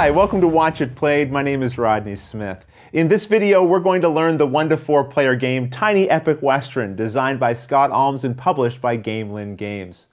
Hi, welcome to Watch It Played. My name is Rodney Smith. In this video, we're going to learn the 1 to 4 player game Tiny Epic Western, designed by Scott Alms and published by Gamelin Games.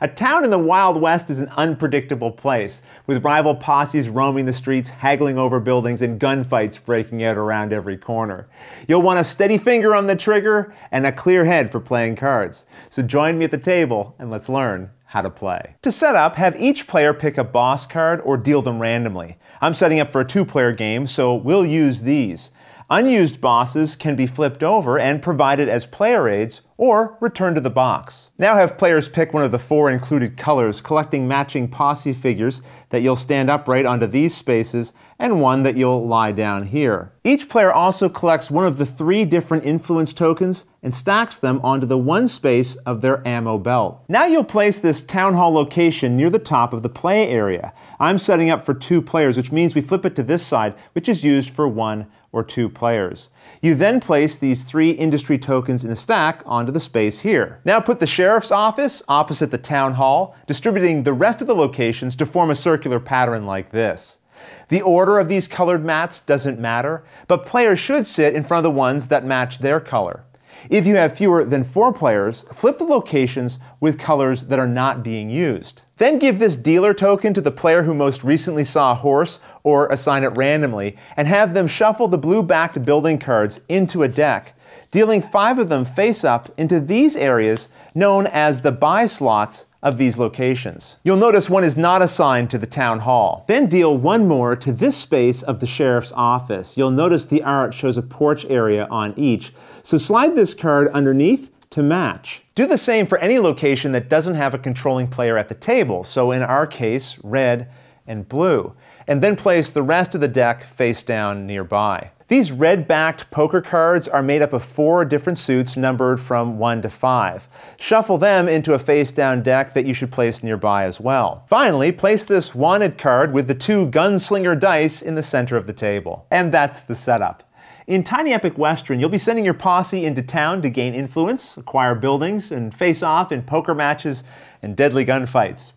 A town in the Wild West is an unpredictable place, with rival posses roaming the streets, haggling over buildings, and gunfights breaking out around every corner. You'll want a steady finger on the trigger and a clear head for playing cards. So join me at the table and let's learn how to play. To set up, have each player pick a boss card or deal them randomly. I'm setting up for a two player game, so we'll use these. Unused bosses can be flipped over and provided as player aids or returned to the box. Now have players pick one of the four included colors, collecting matching posse figures that you'll stand upright onto these spaces and one that you'll lie down here. Each player also collects one of the three different influence tokens and stacks them onto the one space of their ammo belt. Now you'll place this town hall location near the top of the play area. I'm setting up for two players, which means we flip it to this side, which is used for one or two players. You then place these three industry tokens in a stack onto the space here. Now put the sheriff's office opposite the town hall, distributing the rest of the locations to form a circular pattern like this. The order of these colored mats doesn't matter, but players should sit in front of the ones that match their color. If you have fewer than four players, flip the locations with colors that are not being used. Then give this dealer token to the player who most recently saw a horse, or assign it randomly, and have them shuffle the blue backed building cards into a deck, dealing five of them face up into these areas known as the buy slots of these locations. You'll notice one is not assigned to the town hall. Then deal one more to this space of the sheriff's office. You'll notice the art shows a porch area on each. So slide this card underneath to match. Do the same for any location that doesn't have a controlling player at the table, so in our case, red and blue, and then place the rest of the deck face down nearby. These red-backed poker cards are made up of four different suits numbered from 1 to 5. Shuffle them into a face-down deck that you should place nearby as well. Finally, place this wanted card with the two gunslinger dice in the center of the table. And that's the setup. In Tiny Epic Western, you'll be sending your posse into town to gain influence, acquire buildings, and face off in poker matches and deadly gunfights.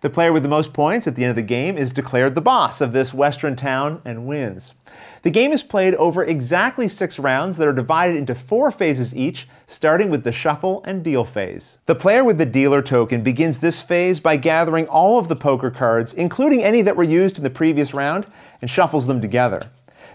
The player with the most points at the end of the game is declared the boss of this Western town and wins. The game is played over exactly six rounds that are divided into four phases each, starting with the shuffle and deal phase. The player with the dealer token begins this phase by gathering all of the poker cards, including any that were used in the previous round, and shuffles them together.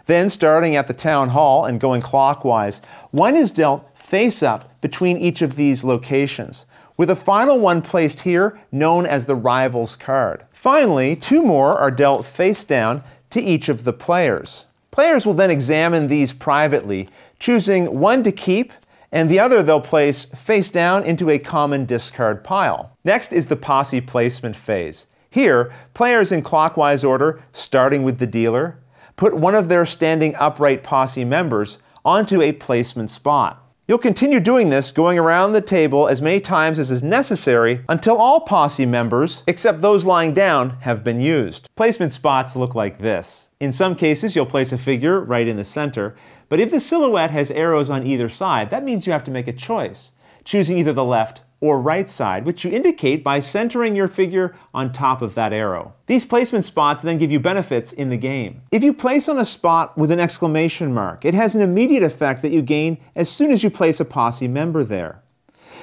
Then, starting at the town hall and going clockwise, one is dealt face up between each of these locations, with a final one placed here known as the rival's card. Finally, two more are dealt face down to each of the players. Players will then examine these privately, choosing one to keep and the other they'll place face down into a common discard pile. Next is the posse placement phase. Here, players in clockwise order, starting with the dealer, put one of their standing upright posse members onto a placement spot. You'll continue doing this, going around the table as many times as is necessary until all posse members, except those lying down, have been used. Placement spots look like this. In some cases, you'll place a figure right in the center, but if the silhouette has arrows on either side, that means you have to make a choice, choosing either the left or right side, which you indicate by centering your figure on top of that arrow. These placement spots then give you benefits in the game. If you place on a spot with an exclamation mark, it has an immediate effect that you gain as soon as you place a posse member there.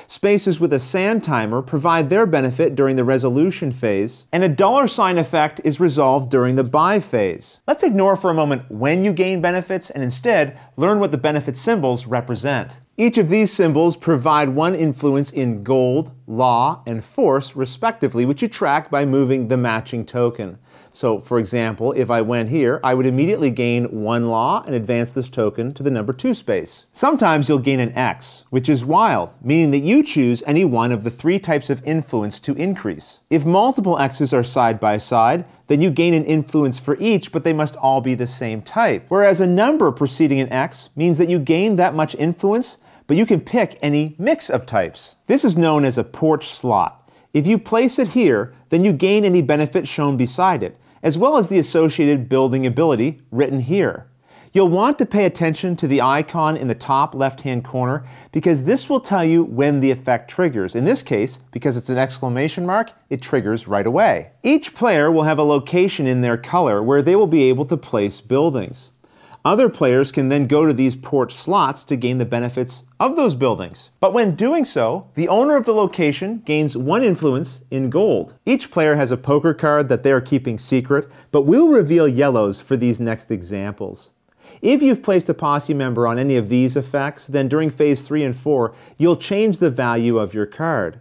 Spaces with a sand timer provide their benefit during the resolution phase, and a dollar sign effect is resolved during the buy phase. Let's ignore for a moment when you gain benefits and instead learn what the benefit symbols represent. Each of these symbols provide one influence in gold, law, and force, respectively, which you track by moving the matching token. So, for example, if I went here, I would immediately gain one law and advance this token to the number two space. Sometimes you'll gain an X, which is wild, meaning that you choose any one of the three types of influence to increase. If multiple X's are side by side, then you gain an influence for each, but they must all be the same type. Whereas a number preceding an X means that you gain that much influence but you can pick any mix of types. This is known as a porch slot. If you place it here, then you gain any benefit shown beside it, as well as the associated building ability written here. You'll want to pay attention to the icon in the top left-hand corner because this will tell you when the effect triggers. In this case, because it's an exclamation mark, it triggers right away. Each player will have a location in their color where they will be able to place buildings. Other players can then go to these porch slots to gain the benefits of those buildings. But when doing so, the owner of the location gains one influence in gold. Each player has a poker card that they are keeping secret, but we'll reveal yellows for these next examples. If you've placed a posse member on any of these effects, then during phase 3 and 4, you'll change the value of your card.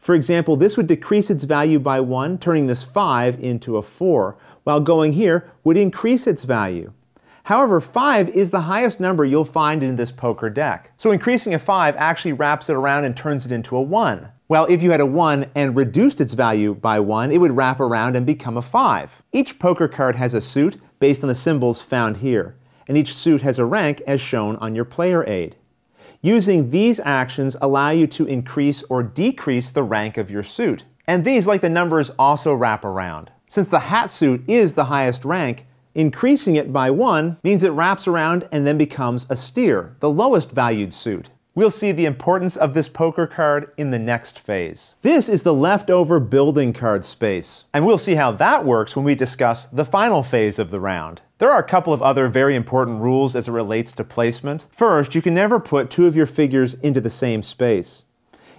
For example, this would decrease its value by 1, turning this 5 into a 4, while going here would increase its value. However, 5 is the highest number you'll find in this poker deck. So increasing a 5 actually wraps it around and turns it into a 1. Well, if you had a 1 and reduced its value by 1, it would wrap around and become a 5. Each poker card has a suit based on the symbols found here, and each suit has a rank as shown on your player aid. Using these actions allow you to increase or decrease the rank of your suit. And these, like the numbers, also wrap around. Since the hat suit is the highest rank, Increasing it by one means it wraps around and then becomes a steer, the lowest valued suit. We'll see the importance of this poker card in the next phase. This is the leftover building card space, and we'll see how that works when we discuss the final phase of the round. There are a couple of other very important rules as it relates to placement. First, you can never put two of your figures into the same space.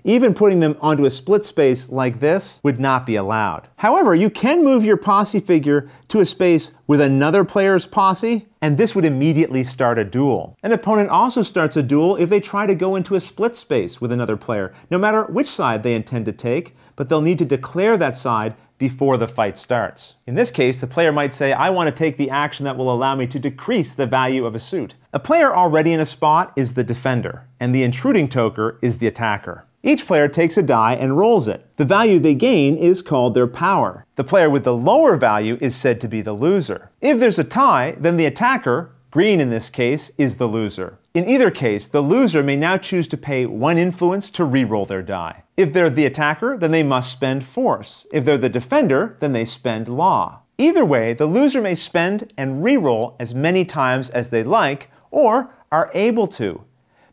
Even putting them onto a split space like this would not be allowed. However, you can move your posse figure to a space with another player's posse, and this would immediately start a duel. An opponent also starts a duel if they try to go into a split space with another player, no matter which side they intend to take, but they'll need to declare that side before the fight starts. In this case, the player might say, I want to take the action that will allow me to decrease the value of a suit. A player already in a spot is the defender, and the intruding toker is the attacker. Each player takes a die and rolls it. The value they gain is called their power. The player with the lower value is said to be the loser. If there's a tie, then the attacker, green in this case, is the loser. In either case, the loser may now choose to pay one influence to re-roll their die. If they're the attacker, then they must spend force. If they're the defender, then they spend law. Either way, the loser may spend and re-roll as many times as they like, or are able to.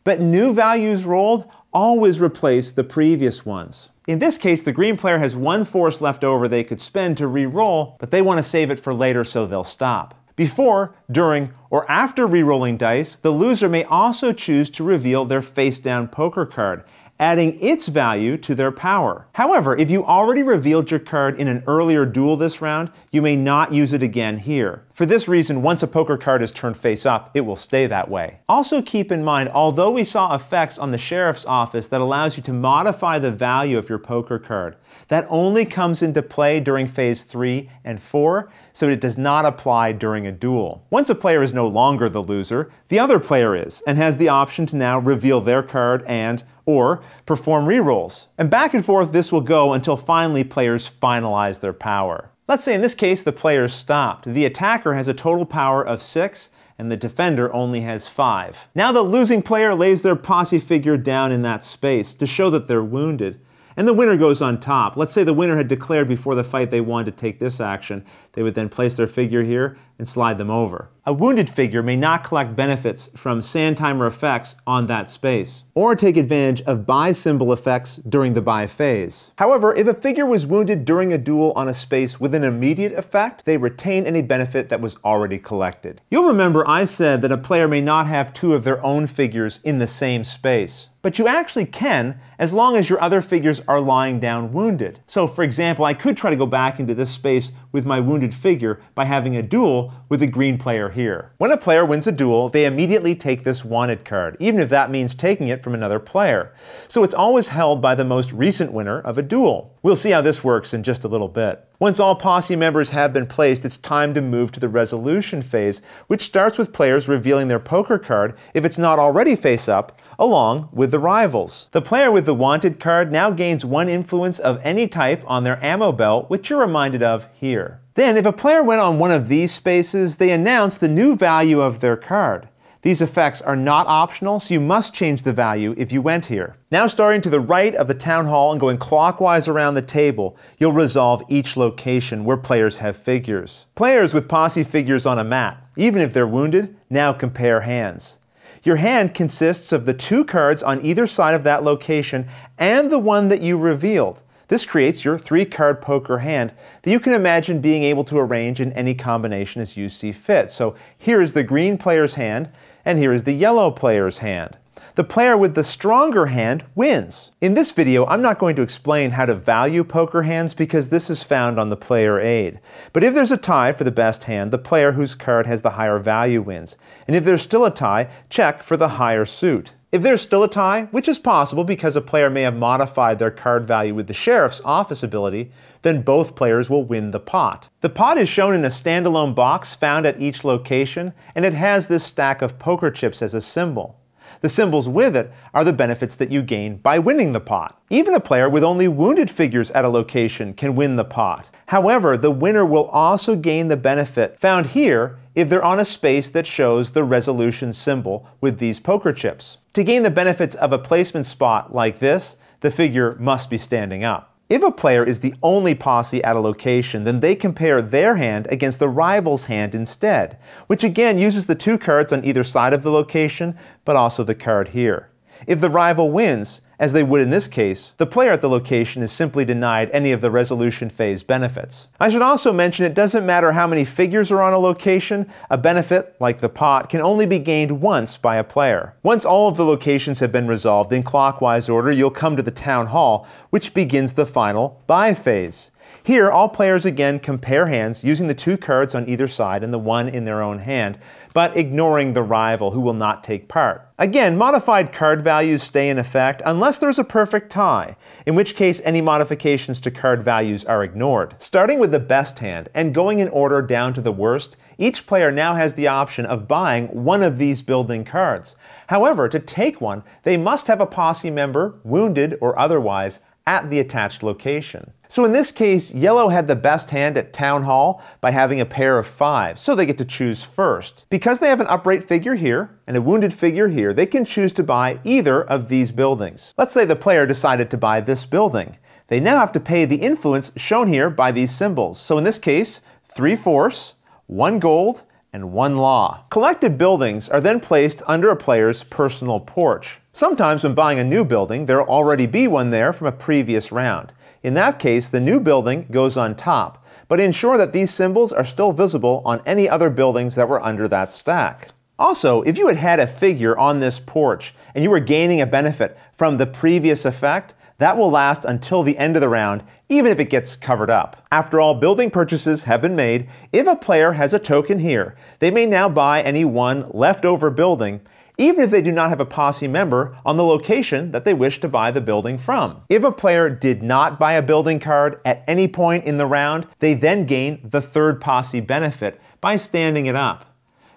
But new values rolled always replace the previous ones. In this case, the green player has one force left over they could spend to re-roll, but they want to save it for later so they'll stop. Before, during, or after re-rolling dice, the loser may also choose to reveal their face-down poker card, adding its value to their power. However, if you already revealed your card in an earlier duel this round, you may not use it again here. For this reason, once a poker card is turned face up, it will stay that way. Also keep in mind, although we saw effects on the sheriff's office that allows you to modify the value of your poker card, that only comes into play during phase 3 and 4, so it does not apply during a duel. Once a player is no longer the loser, the other player is, and has the option to now reveal their card and or perform rerolls. And back and forth this will go until finally players finalize their power. Let's say in this case the player stopped. The attacker has a total power of 6 and the defender only has 5. Now the losing player lays their posse figure down in that space to show that they're wounded and the winner goes on top. Let's say the winner had declared before the fight they wanted to take this action. They would then place their figure here and slide them over. A wounded figure may not collect benefits from sand timer effects on that space, or take advantage of buy symbol effects during the buy phase. However, if a figure was wounded during a duel on a space with an immediate effect, they retain any benefit that was already collected. You'll remember I said that a player may not have two of their own figures in the same space but you actually can as long as your other figures are lying down wounded. So for example, I could try to go back into this space with my wounded figure by having a duel with a green player here. When a player wins a duel, they immediately take this wanted card, even if that means taking it from another player. So it's always held by the most recent winner of a duel. We'll see how this works in just a little bit. Once all posse members have been placed, it's time to move to the resolution phase, which starts with players revealing their poker card if it's not already face up, along with the rivals. The player with the wanted card now gains one influence of any type on their ammo belt, which you're reminded of here. Then, if a player went on one of these spaces, they announce the new value of their card. These effects are not optional, so you must change the value if you went here. Now starting to the right of the town hall and going clockwise around the table, you'll resolve each location where players have figures. Players with posse figures on a mat, even if they're wounded, now compare hands. Your hand consists of the two cards on either side of that location and the one that you revealed. This creates your three card poker hand that you can imagine being able to arrange in any combination as you see fit. So here is the green player's hand, and here is the yellow player's hand. The player with the stronger hand wins. In this video, I'm not going to explain how to value poker hands because this is found on the player aid. But if there's a tie for the best hand, the player whose card has the higher value wins. And if there's still a tie, check for the higher suit. If there's still a tie, which is possible because a player may have modified their card value with the Sheriff's Office ability, then both players will win the pot. The pot is shown in a standalone box found at each location, and it has this stack of poker chips as a symbol. The symbols with it are the benefits that you gain by winning the pot. Even a player with only wounded figures at a location can win the pot. However, the winner will also gain the benefit found here if they're on a space that shows the resolution symbol with these poker chips. To gain the benefits of a placement spot like this, the figure must be standing up. If a player is the only posse at a location, then they compare their hand against the rival's hand instead, which again uses the two cards on either side of the location, but also the card here. If the rival wins, as they would in this case, the player at the location is simply denied any of the resolution phase benefits. I should also mention it doesn't matter how many figures are on a location, a benefit, like the pot, can only be gained once by a player. Once all of the locations have been resolved in clockwise order, you'll come to the Town Hall, which begins the final buy phase. Here, all players again compare hands using the two cards on either side and the one in their own hand but ignoring the rival who will not take part. Again, modified card values stay in effect unless there's a perfect tie, in which case any modifications to card values are ignored. Starting with the best hand and going in order down to the worst, each player now has the option of buying one of these building cards. However, to take one, they must have a posse member, wounded or otherwise, at the attached location. So in this case, yellow had the best hand at town hall by having a pair of fives, so they get to choose first. Because they have an upright figure here and a wounded figure here, they can choose to buy either of these buildings. Let's say the player decided to buy this building. They now have to pay the influence shown here by these symbols. So in this case, three force, one gold, and one law. Collected buildings are then placed under a player's personal porch. Sometimes when buying a new building, there'll already be one there from a previous round. In that case, the new building goes on top, but ensure that these symbols are still visible on any other buildings that were under that stack. Also, if you had had a figure on this porch and you were gaining a benefit from the previous effect, that will last until the end of the round, even if it gets covered up. After all building purchases have been made, if a player has a token here, they may now buy any one leftover building even if they do not have a posse member on the location that they wish to buy the building from. If a player did not buy a building card at any point in the round, they then gain the third posse benefit by standing it up.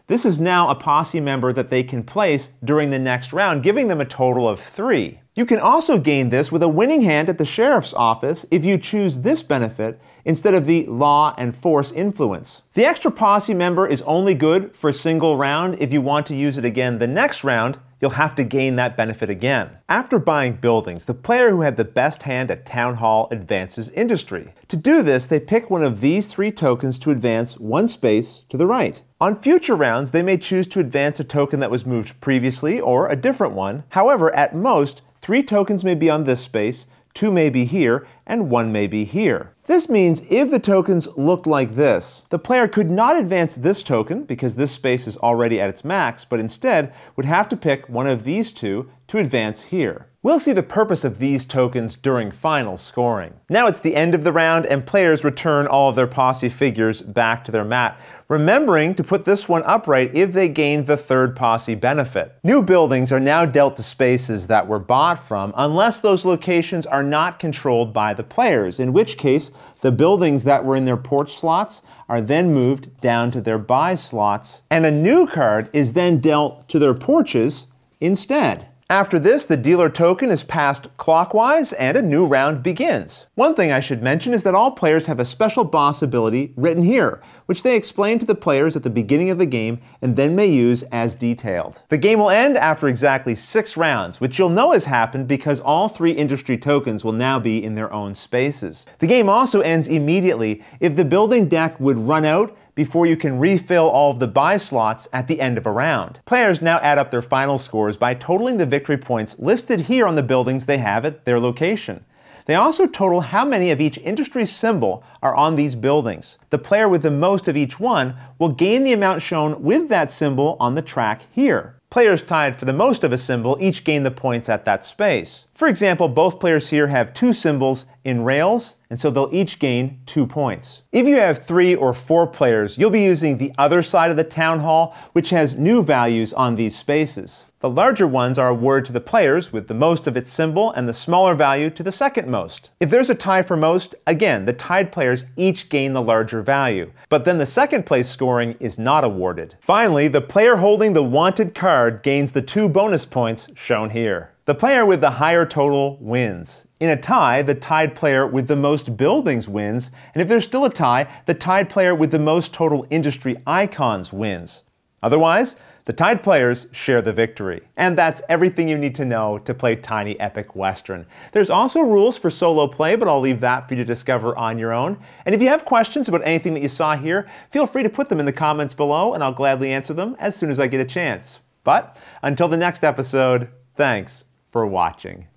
This is now a posse member that they can place during the next round, giving them a total of three. You can also gain this with a winning hand at the sheriff's office if you choose this benefit instead of the law and force influence. The extra posse member is only good for a single round. If you want to use it again the next round, you'll have to gain that benefit again. After buying buildings, the player who had the best hand at Town Hall advances industry. To do this, they pick one of these three tokens to advance one space to the right. On future rounds, they may choose to advance a token that was moved previously or a different one. However, at most, three tokens may be on this space, two may be here, and one may be here. This means if the tokens looked like this, the player could not advance this token because this space is already at its max, but instead would have to pick one of these two to advance here. We'll see the purpose of these tokens during final scoring. Now it's the end of the round and players return all of their posse figures back to their mat, remembering to put this one upright if they gain the third posse benefit. New buildings are now dealt to spaces that were bought from unless those locations are not controlled by the players, in which case the buildings that were in their porch slots are then moved down to their buy slots, and a new card is then dealt to their porches instead. After this, the dealer token is passed clockwise and a new round begins. One thing I should mention is that all players have a special boss ability written here, which they explain to the players at the beginning of the game and then may use as detailed. The game will end after exactly six rounds, which you'll know has happened because all three industry tokens will now be in their own spaces. The game also ends immediately if the building deck would run out before you can refill all of the buy slots at the end of a round. Players now add up their final scores by totaling the victory points listed here on the buildings they have at their location. They also total how many of each industry symbol are on these buildings. The player with the most of each one will gain the amount shown with that symbol on the track here. Players tied for the most of a symbol each gain the points at that space. For example, both players here have two symbols in rails, and so they'll each gain two points. If you have three or four players, you'll be using the other side of the town hall, which has new values on these spaces. The larger ones are a word to the players with the most of its symbol and the smaller value to the second most. If there's a tie for most, again, the tied players each gain the larger value, but then the second place scoring is not awarded. Finally, the player holding the wanted card gains the two bonus points shown here. The player with the higher total wins. In a tie, the tied player with the most buildings wins, and if there's still a tie, the tied player with the most total industry icons wins. Otherwise, the tied players share the victory. And that's everything you need to know to play Tiny Epic Western. There's also rules for solo play, but I'll leave that for you to discover on your own. And if you have questions about anything that you saw here, feel free to put them in the comments below and I'll gladly answer them as soon as I get a chance. But until the next episode, thanks for watching.